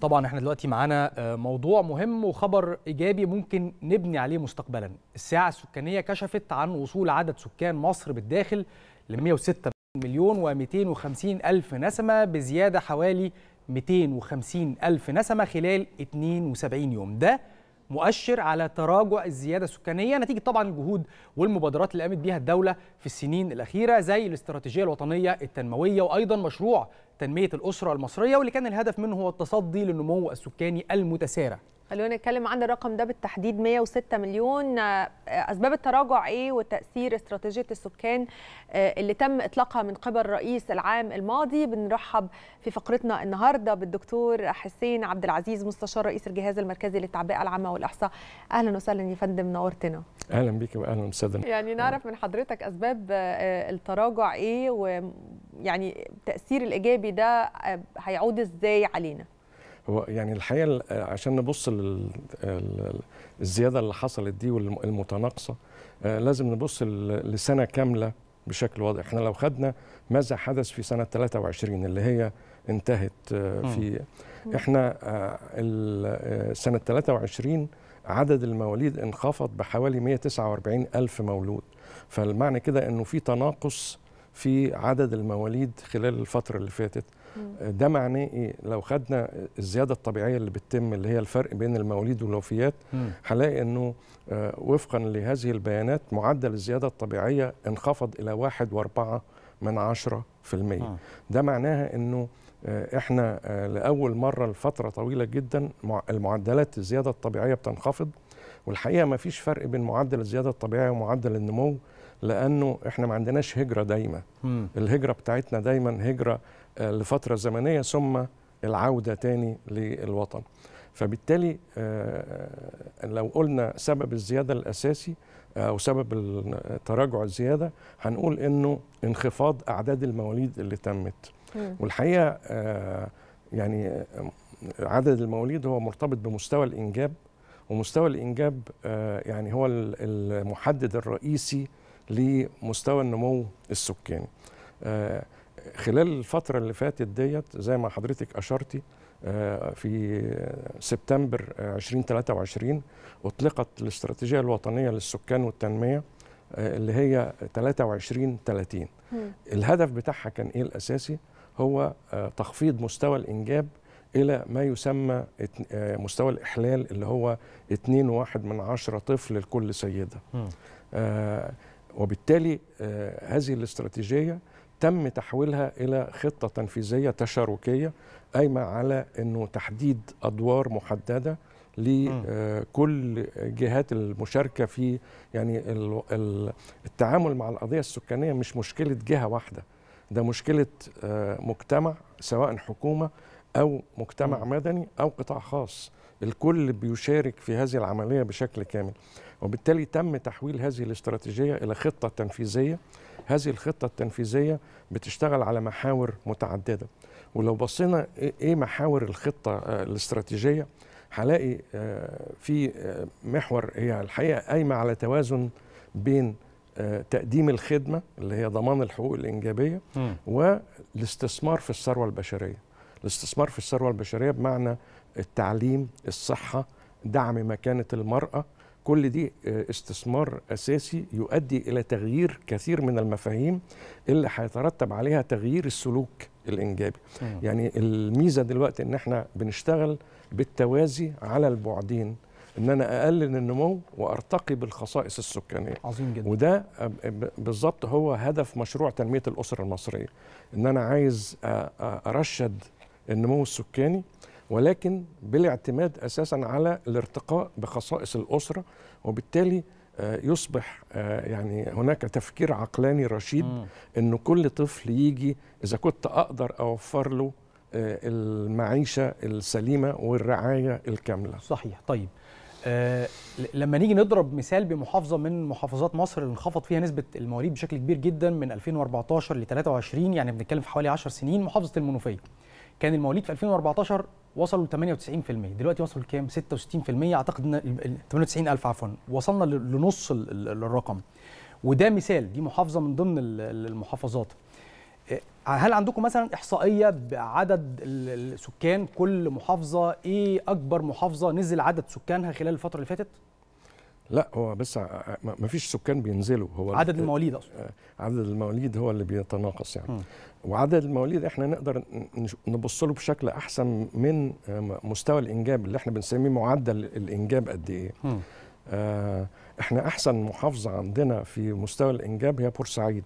طبعا احنا دلوقتي معانا آه، موضوع مهم وخبر ايجابي ممكن نبني عليه مستقبلا الساعه السكانيه كشفت عن وصول عدد سكان مصر بالداخل ل 106 مليون و250 الف نسمه بزياده حوالي 250 الف نسمه خلال 72 يوم ده مؤشر على تراجع الزياده السكانيه نتيجه طبعا الجهود والمبادرات اللي قامت بيها الدوله في السنين الاخيره زي الاستراتيجيه الوطنيه التنمويه وايضا مشروع تنميه الاسره المصريه واللي كان الهدف منه هو التصدي للنمو السكاني المتسارع خلونا نتكلم عن الرقم ده بالتحديد 106 مليون آه، آه، اسباب التراجع ايه وتاثير استراتيجيه السكان آه، اللي تم اطلاقها من قبل الرئيس العام الماضي بنرحب في فقرتنا النهارده بالدكتور حسين عبد العزيز مستشار رئيس الجهاز المركزي للتعبئه العامه والاحصاء اهلا وسهلا يا فندم نورتنا اهلا بيك واهلا وسهلا يعني نعرف من حضرتك اسباب التراجع ايه ويعني التاثير الايجابي ده هيعود ازاي علينا هو يعني الحقيقه عشان نبص للزياده اللي حصلت دي والمتناقصه آه، لازم نبص لسنه كامله بشكل واضح احنا لو خدنا ماذا حدث في سنه 23 اللي هي انتهت آه، في احنا آه، سنه 23 عدد المواليد انخفض بحوالي 149 ألف مولود فالمعنى كده أنه في تناقص في عدد المواليد خلال الفترة اللي فاتت ده معناه ايه لو خدنا الزياده الطبيعيه اللي بتتم اللي هي الفرق بين المواليد والوفيات هنلاقي انه آه، وفقا لهذه البيانات معدل الزياده الطبيعيه انخفض الى 1.4 من ده معناها انه آه، احنا آه، لاول مره لفتره طويله جدا المعدلات الزياده الطبيعيه بتنخفض والحقيقه ما فيش فرق بين معدل الزياده الطبيعيه ومعدل النمو لانه احنا ما عندناش هجره دايمه الهجره بتاعتنا دايما هجره لفترة زمنية ثم العودة تاني للوطن فبالتالي آه، آه، لو قلنا سبب الزيادة الأساسي آه، أو سبب تراجع الزيادة هنقول إنه انخفاض أعداد المواليد اللي تمت والحقيقة يعني عدد المواليد هو مرتبط بمستوى الإنجاب ومستوى الإنجاب يعني هو المحدد الرئيسي لمستوى النمو السكاني خلال الفترة اللي فاتت ديت زي ما حضرتك أشرتي آه، في سبتمبر 2023 آه، أطلقت الاستراتيجية الوطنية للسكان والتنمية آه، اللي هي 23 30 الهدف بتاعها كان إيه الأساسي؟ هو تخفيض مستوى الإنجاب إلى ما يسمى مستوى الإحلال اللي هو 2.1 من عشرة طفل لكل سيدة وبالتالي هذه الاستراتيجية تم تحويلها الى خطه تنفيذيه تشاركيه قايمه على انه تحديد ادوار محدده لكل آه، جهات المشاركه في يعني التعامل مع القضيه السكانيه مش مشكله جهه واحده ده مشكله آه، مجتمع سواء حكومه او مجتمع مدني او قطاع خاص الكل بيشارك في هذه العملية بشكل كامل وبالتالي تم تحويل هذه الاستراتيجية إلى خطة تنفيذية هذه الخطة التنفيذية بتشتغل على محاور متعددة ولو بصينا إيه, إيه محاور الخطة آه، الاستراتيجية هلاقي آه، في آه، محور هي الحقيقة قايمة على توازن بين تقديم الخدمة اللي هي ضمان الحقوق الإنجابية والاستثمار في الثروة البشرية الاستثمار في الثروة البشرية بمعنى التعليم الصحة دعم مكانة المرأة كل دي آه، استثمار أساسي يؤدي إلى تغيير كثير من المفاهيم اللي هيترتب عليها تغيير السلوك الإنجابي يعني الميزة دلوقتي إن احنا بنشتغل بالتوازي على البعدين ان انا اقلل النمو وارتقي بالخصائص السكانيه عظيم جدا وده آه، بالظبط هو هدف مشروع تنميه الاسره المصريه ان انا عايز آه، ارشد النمو السكاني ولكن بالاعتماد اساسا على الارتقاء بخصائص الاسره وبالتالي آه، يصبح آه، يعني هناك تفكير عقلاني رشيد ان كل طفل يجي اذا كنت اقدر اوفر له آه، المعيشه السليمه والرعايه الكامله. صحيح طيب آه لما نيجي نضرب مثال بمحافظه من محافظات مصر اللي انخفض فيها نسبه المواليد بشكل كبير جدا من 2014 ل 23 يعني بنتكلم في حوالي 10 سنين محافظه المنوفيه. كان المواليد في 2014 وصلوا ل 98% دلوقتي وصلوا لكام 66% اعتقد ان 98000 عفوا وصلنا لنص الرقم وده مثال دي محافظه من ضمن المحافظات آه، هل عندكم مثلا احصائيه بعدد السكان كل محافظه ايه اكبر محافظه نزل عدد سكانها خلال الفتره اللي فاتت لا هو بس ما فيش سكان بينزلوا هو عدد المواليد اصلا آه، عدد المواليد هو اللي بيتناقص يعني م. وعدد المواليد احنا نقدر نبص له بشكل احسن من آه، مستوى الانجاب اللي احنا بنسميه معدل الانجاب قد ايه آه، احنا احسن محافظه عندنا في مستوى الانجاب هي بورسعيد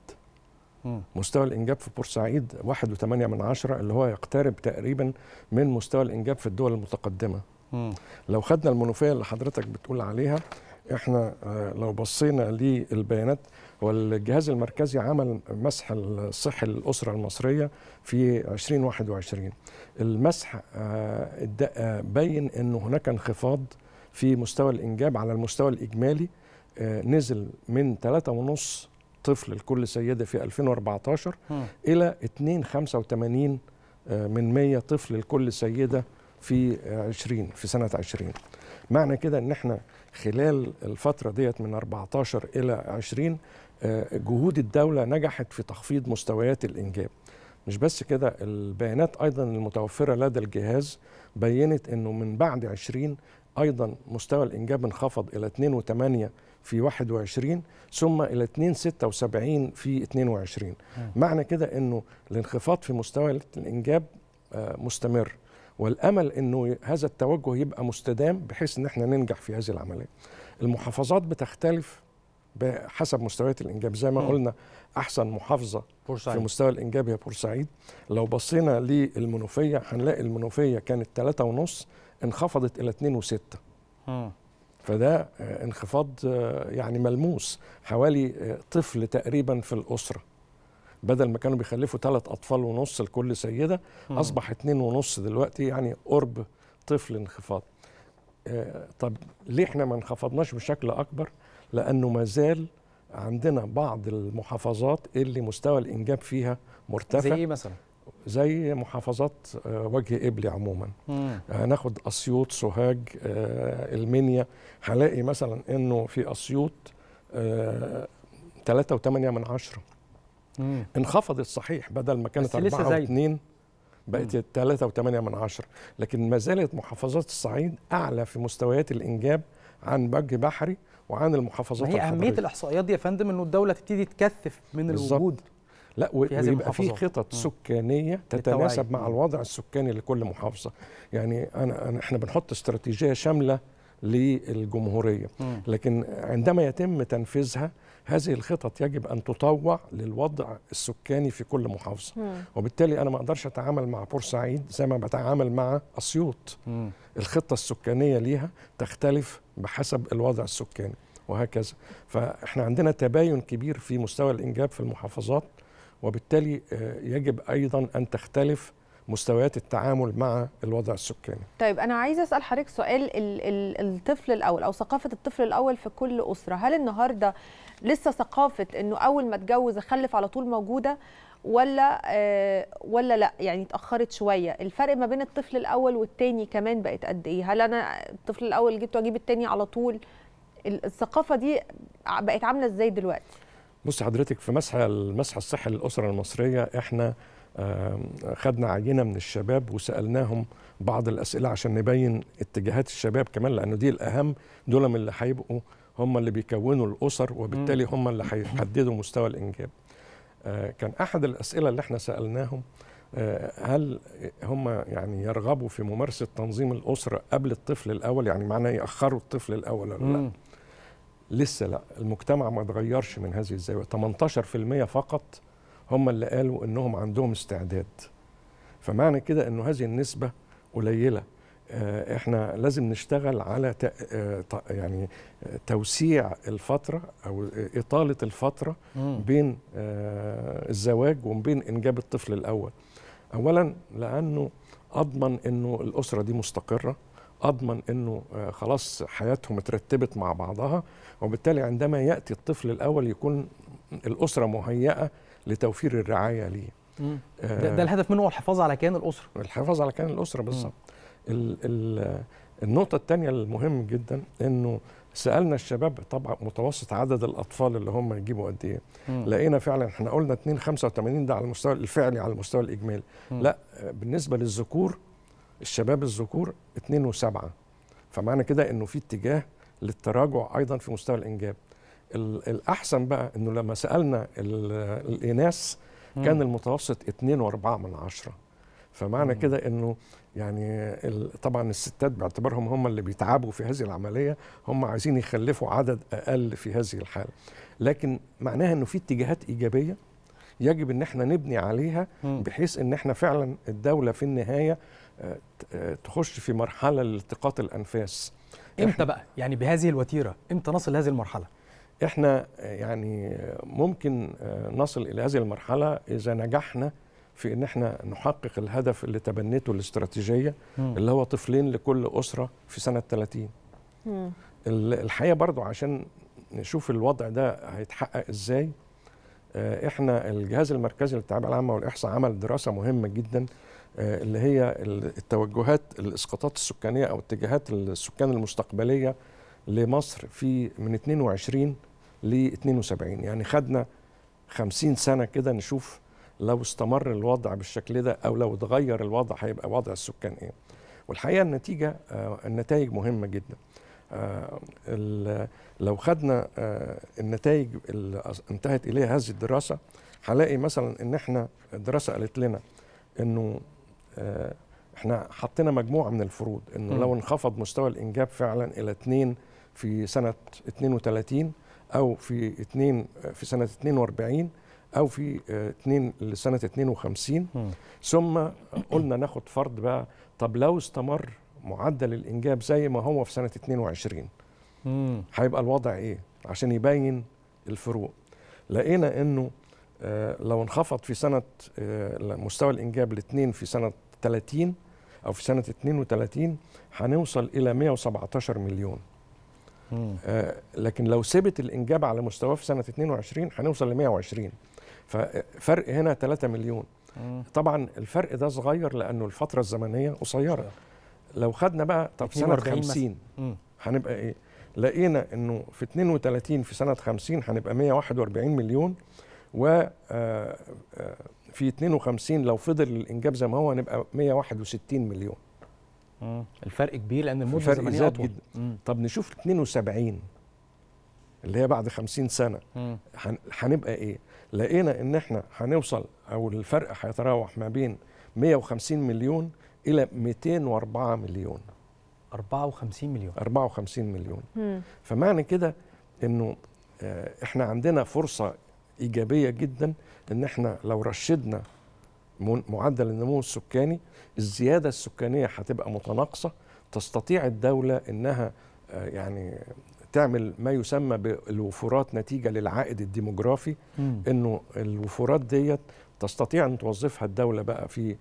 مستوى الانجاب في بورسعيد 1.8 من عشرة اللي هو يقترب تقريبا من مستوى الانجاب في الدول المتقدمه م. لو خدنا المنوفيه اللي حضرتك بتقول عليها احنا آه، لو بصينا للبيانات والجهاز المركزي عمل مسح الصحي للأسرة المصرية في 2021 المسح آه، آه، بين أن هناك انخفاض في مستوى الإنجاب على المستوى الإجمالي نزل من 3.5 طفل لكل سيدة في 2014 م. إلى 2.85 من 100 طفل لكل سيدة في 20 في سنة 20 معنى كده أن احنا خلال الفترة ديت من 14 إلى 20 آه، جهود الدولة نجحت في تخفيض مستويات الإنجاب مش بس كده البيانات أيضا المتوفرة لدى الجهاز بينت أنه من بعد 20 أيضا مستوى الإنجاب انخفض إلى 2.8 في 21 ثم إلى 2.76 في 22 معنى كده أنه الانخفاض في مستوى الإنجاب آه، مستمر والامل انه هذا التوجه يبقى مستدام بحيث ان احنا ننجح في هذه العمليه. المحافظات بتختلف بحسب مستويات الانجاب زي ما م. قلنا احسن محافظه بورسعيد. في مستوى الانجاب هي بورسعيد لو بصينا للمنوفيه هنلاقي المنوفيه كانت 3.5 ونص انخفضت الى 2.6 وستة فده آه، انخفاض آه، يعني ملموس حوالي آه، طفل تقريبا في الاسره بدل ما كانوا بيخلفوا ثلاث اطفال ونص لكل سيده اصبح اتنين ونص دلوقتي يعني قرب طفل انخفاض آه طب ليه احنا ما انخفضناش بشكل اكبر لانه ما زال عندنا بعض المحافظات اللي مستوى الانجاب فيها مرتفع زي ايه مثلا زي محافظات آه، وجه قبلي عموما مم. هناخد آه، اسيوط سوهاج آه، المنيا هلاقي مثلا انه في اسيوط 3.8 من عشرة مم. انخفضت صحيح بدل ما كانت 4 2 بقت 3.8 من لكن ما زالت محافظات الصعيد اعلى في مستويات الانجاب عن بج بحري وعن المحافظات الحضرية. اهميه الاحصائيات دي يا فندم انه الدوله تبتدي تكثف من بالزبط. الوجود لا ويبقى في خطط سكانيه تتناسب مع الوضع السكاني لكل محافظه يعني أنا احنا بنحط استراتيجيه شامله للجمهوريه لكن عندما يتم تنفيذها هذه الخطط يجب ان تطوع للوضع السكاني في كل محافظه وبالتالي انا ما اقدرش اتعامل مع بورسعيد زي ما بتعامل مع اسيوط الخطه السكانيه ليها تختلف بحسب الوضع السكاني وهكذا فاحنا عندنا تباين كبير في مستوى الانجاب في المحافظات وبالتالي آه، يجب ايضا ان تختلف مستويات التعامل مع الوضع السكاني طيب انا عايزه اسال حضرتك سؤال الطفل الاول او ثقافه الطفل الاول في كل اسره هل النهارده لسه ثقافه انه اول ما اتجوز اخلف على طول موجوده ولا آه ولا لا يعني اتاخرت شويه الفرق ما بين الطفل الاول والثاني كمان بقت قد ايه هل انا الطفل الاول جبته اجيب الثاني على طول الثقافه دي بقت عامله ازاي دلوقتي بصي حضرتك في مسح المسح الصحي للاسره المصريه احنا خدنا عينه من الشباب وسالناهم بعض الاسئله عشان نبين اتجاهات الشباب كمان لانه دي الاهم دول من اللي هيبقوا هم اللي بيكونوا الاسر وبالتالي هم اللي هيحددوا مستوى الانجاب آه، كان احد الاسئله اللي احنا سالناهم آه، هل هم يعني يرغبوا في ممارسه تنظيم الاسره قبل الطفل الاول يعني معناه ياخروا الطفل الاول ولا لا لسه لا المجتمع ما اتغيرش من هذه الزاويه 18% فقط هم اللي قالوا انهم عندهم استعداد فمعنى كده انه هذه النسبه قليله آه، احنا لازم نشتغل على آه، يعني آه، توسيع الفتره او اطاله الفتره بين الزواج وبين انجاب الطفل الاول اولا لانه اضمن انه الاسره دي مستقره اضمن انه خلاص حياتهم اترتبت مع بعضها وبالتالي عندما ياتي الطفل الاول يكون الاسره مهيئه لتوفير الرعايه ليه آه، ده, ده الهدف منه هو الحفاظ على كيان الاسره الحفاظ على كيان الاسره بالظبط النقطه الثانيه المهم جدا انه سالنا الشباب طبعا متوسط عدد الاطفال اللي هم يجيبوا قد ايه لقينا فعلا احنا قلنا 2 85 ده على المستوى الفعلي على المستوى الاجمالي لا بالنسبه للذكور الشباب الذكور 2 و7 فمعنى كده انه في اتجاه للتراجع ايضا في مستوى الانجاب الأحسن بقى أنه لما سألنا الإناث كان المتوسط 2.4 من عشرة فمعنى كده أنه يعني طبعا الستات باعتبارهم هم اللي بيتعبوا في هذه العملية هم عايزين يخلفوا عدد أقل في هذه الحالة لكن معناها أنه في اتجاهات إيجابية يجب ان احنا نبني عليها بحيث ان احنا فعلا الدوله في النهايه آه، آه، تخش في مرحله لالتقاط الانفاس امتى بقى يعني بهذه الوتيره امتى نصل لهذه المرحله احنا آه، يعني آه، ممكن آه، نصل الى هذه المرحله اذا نجحنا في ان احنا نحقق الهدف اللي تبنته الاستراتيجيه مم. اللي هو طفلين لكل اسره في سنه 30 مم. الحقيقه برضو عشان نشوف الوضع ده هيتحقق ازاي احنا الجهاز المركزي للتعبئه العامه والاحصاء عمل دراسه مهمه جدا اللي هي التوجهات الاسقاطات السكانيه او اتجاهات السكان المستقبليه لمصر في من 22 ل 72 يعني خدنا 50 سنه كده نشوف لو استمر الوضع بالشكل ده او لو اتغير الوضع هيبقى وضع السكان ايه والحقيقه النتيجه آه، النتائج مهمه جدا آه، لو خدنا آه، النتائج اللي انتهت اليها هذه الدراسه هلاقي مثلا ان احنا الدراسه قالت لنا انه احنا حطينا مجموعه من الفروض انه لو انخفض مستوى الانجاب فعلا الى 2 في سنه 32 او في اتنين في سنه 42 او في آه، اتنين لسنه 52 ثم قلنا ناخد فرض بقى طب لو استمر معدل الانجاب زي ما هو في سنه 22 هيبقى الوضع ايه عشان يبين الفروق لقينا انه آه، لو انخفض في سنه آه، مستوى الانجاب الاثنين في سنه 30 او في سنه 32 هنوصل الى 117 مليون آه، لكن لو سبت الانجاب على مستواه في سنه 22 هنوصل ل 120 ففرق هنا 3 مليون طبعا الفرق ده صغير لانه الفتره الزمنيه قصيره لو خدنا بقى طب سنه 50 هنبقى ايه لقينا انه في 32 في سنه 50 هنبقى 141 مليون و آه، آه، في 52 لو فضل الانجاب زي ما هو هنبقى 161 مليون مم. الفرق كبير لان المده الزمنيه اطول جدا طب نشوف 72 اللي هي بعد 50 سنه هنبقى ايه لقينا ان احنا هنوصل او الفرق هيتراوح ما بين 150 مليون الى 204 مليون 54 مليون 54 مليون مم. فمعنى كده انه آه، احنا عندنا فرصه ايجابيه جدا ان احنا لو رشدنا معدل النمو السكاني الزيادة السكانية هتبقى متناقصة تستطيع الدولة أنها آه، يعني تعمل ما يسمى بالوفورات نتيجة للعائد الديموغرافي أنه الوفورات ديت تستطيع أن توظفها الدولة بقى في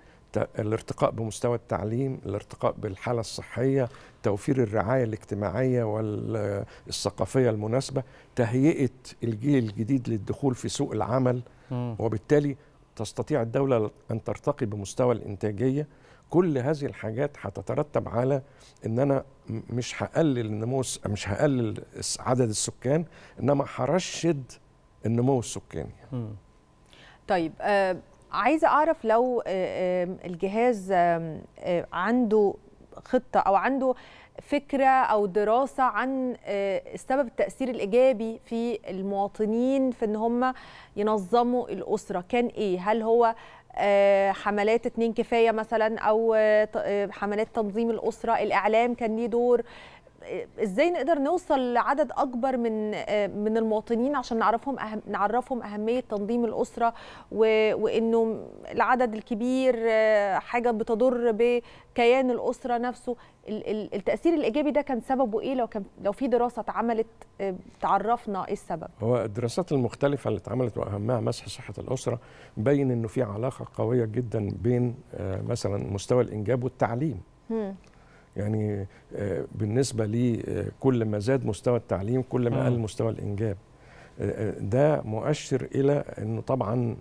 الارتقاء بمستوى التعليم الارتقاء بالحالة الصحية توفير الرعاية الاجتماعية والثقافية المناسبة تهيئة الجيل الجديد للدخول في سوق العمل وبالتالي تستطيع الدولة أن ترتقي بمستوى الإنتاجية كل هذه الحاجات هتترتب على ان انا مش هقلل النمو مش هقلل عدد السكان انما هرشد النمو السكاني. طيب آه عايزه اعرف لو آه الجهاز آه عنده خطه او عنده فكره او دراسه عن آه، سبب التاثير الايجابي في المواطنين في ان هم ينظموا الاسره كان ايه هل هو آه، حملات اتنين كفايه مثلا او آه، حملات تنظيم الاسره الاعلام كان ليه دور ازاي نقدر نوصل لعدد اكبر من من المواطنين عشان نعرفهم أهم نعرفهم اهميه تنظيم الاسره وانه العدد الكبير حاجه بتضر بكيان الاسره نفسه التاثير الايجابي ده كان سببه ايه لو كان لو في دراسه اتعملت تعرفنا ايه السبب هو الدراسات المختلفه اللي اتعملت واهمها مسح صحه الاسره بين انه في علاقه قويه جدا بين آه، مثلا مستوى الانجاب والتعليم يعني آه، بالنسبه لي آه، كل ما زاد مستوى التعليم كل ما قل مستوى الانجاب آه، ده مؤشر الى انه طبعا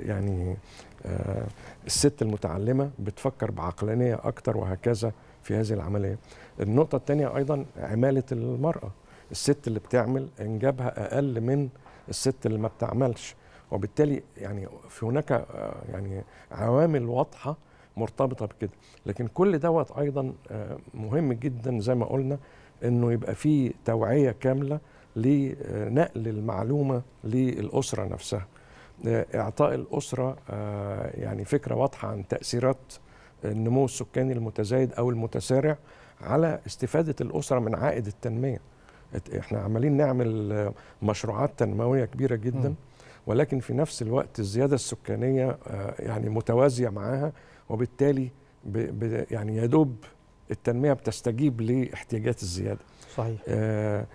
يعني الست المتعلمه بتفكر بعقلانيه اكتر وهكذا في هذه العمليه النقطه الثانيه ايضا عماله المراه الست اللي بتعمل انجابها اقل من الست اللي ما بتعملش وبالتالي يعني في هناك يعني عوامل واضحه مرتبطه بكده لكن كل دوت ايضا آه، مهم جدا زي ما قلنا انه يبقى في توعيه كامله لنقل آه، المعلومه للاسره نفسها آه، اعطاء الاسره يعني فكره واضحه عن تاثيرات النمو السكاني المتزايد او المتسارع على استفاده الاسره من عائد التنميه احنا عمالين نعمل مشروعات تنمويه كبيره جدا ولكن في نفس الوقت الزياده السكانيه يعني متوازيه معاها وبالتالي ب ب يعني يدوب التنميه بتستجيب لاحتياجات الزياده صحيح آه,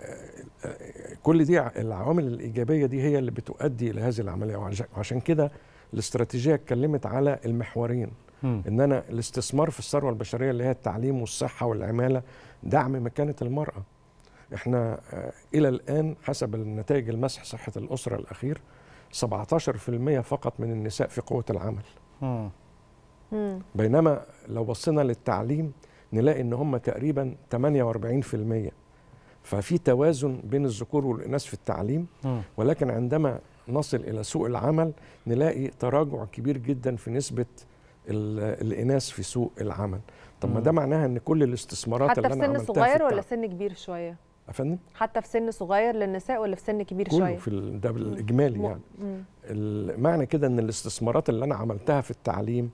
آه،, آه، كل دي العوامل الايجابيه دي هي اللي بتؤدي الى هذه العمليه وعشان كده الاستراتيجيه اتكلمت على المحورين م. ان انا الاستثمار في الثروه البشريه اللي هي التعليم والصحه والعماله دعم مكانه المراه احنا آه، الى الان حسب النتائج المسح صحه الاسره الاخير 17% فقط من النساء في قوه العمل م. بينما لو بصينا للتعليم نلاقي ان هم تقريبا 48% ففي توازن بين الذكور والاناث في التعليم ولكن عندما نصل الى سوق العمل نلاقي تراجع كبير جدا في نسبه الاناث في سوق العمل طب ما ده معناها ان كل الاستثمارات حتى اللي انا عملتها حتى في سن صغير ولا سن كبير شويه افندم حتى في سن صغير للنساء ولا في سن كبير كله شويه في ده بالاجمالي يعني معنى كده ان الاستثمارات اللي انا عملتها في التعليم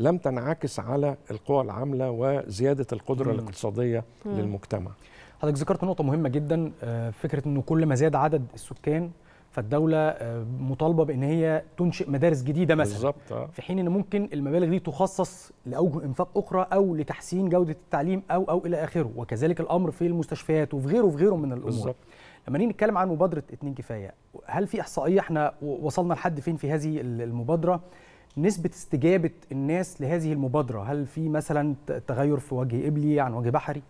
لم تنعكس على القوى العامله وزياده القدره الاقتصاديه للمجتمع حضرتك ذكرت نقطه مهمه جدا آه، فكره انه كل ما زاد عدد السكان فالدوله آه، مطالبه بان هي تنشئ مدارس جديده مثلا بالظبط آه. في حين ان ممكن المبالغ دي تخصص لاوجه انفاق اخرى او لتحسين جوده التعليم او او الى اخره وكذلك الامر في المستشفيات وفي غيره وفي غيره من الامور بالظبط لما نيجي نتكلم عن مبادره اتنين كفايه هل في احصائيه احنا وصلنا لحد فين في هذه المبادره نسبه استجابه الناس لهذه المبادره هل في مثلا تغير في وجه إبلي عن وجه بحري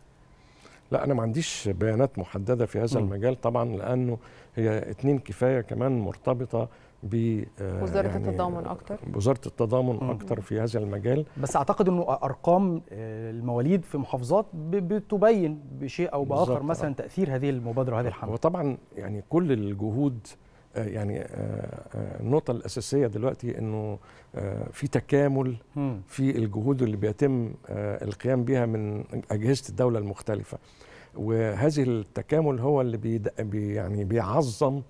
لا انا ما عنديش بيانات محدده في هذا م. المجال طبعا لانه هي اتنين كفايه كمان مرتبطه ب آه، وزاره يعني التضامن اكتر وزاره التضامن م. اكتر في هذا المجال بس اعتقد انه ارقام آه، المواليد في محافظات بتبين بشيء او باخر مثلا آه. تاثير هذه المبادره وهذه الحمله وطبعا يعني كل الجهود آه، يعني آه، آه، النقطة الأساسية دلوقتي إنه في تكامل في الجهود اللي بيتم القيام بها من أجهزة الدولة المختلفة وهذه التكامل هو اللي بي يعني بيعظم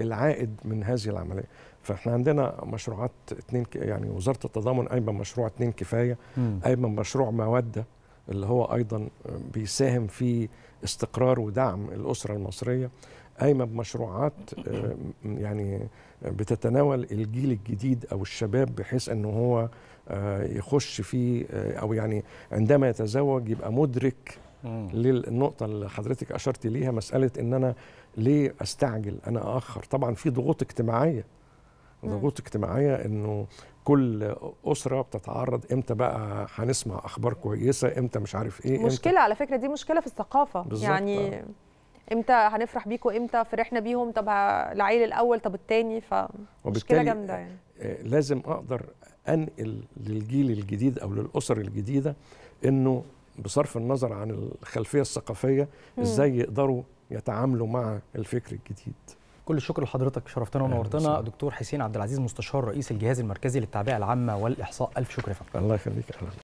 العائد من هذه العملية فاحنا عندنا مشروعات اتنين يعني وزارة التضامن أيضا مشروع اتنين كفاية أيضا مشروع مودة اللي هو أيضا بيساهم في استقرار ودعم الأسرة المصرية قايمه بمشروعات آه، يعني بتتناول الجيل الجديد او الشباب بحيث ان هو آه، يخش فيه آه، او يعني عندما يتزوج يبقى مدرك للنقطه اللي حضرتك اشرت ليها مساله ان انا ليه استعجل انا اخر طبعا في ضغوط اجتماعيه ضغوط اجتماعيه انه كل اسره بتتعرض امتى بقى هنسمع اخبار كويسه امتى مش عارف ايه مشكله على فكره دي مشكله في الثقافه بالزبط. يعني امتى هنفرح بيكوا امتى فرحنا بيهم طب العيل الاول طب الثاني فمشكله جامده يعني آه، لازم اقدر انقل للجيل الجديد او للاسر الجديده انه بصرف النظر عن الخلفيه الثقافيه ازاي يقدروا يتعاملوا مع الفكر الجديد كل الشكر لحضرتك شرفتنا ونورتنا دكتور حسين عبد العزيز مستشار رئيس الجهاز المركزي للتعبئه العامه والاحصاء الف شكر يا فندم الله يخليك اهلا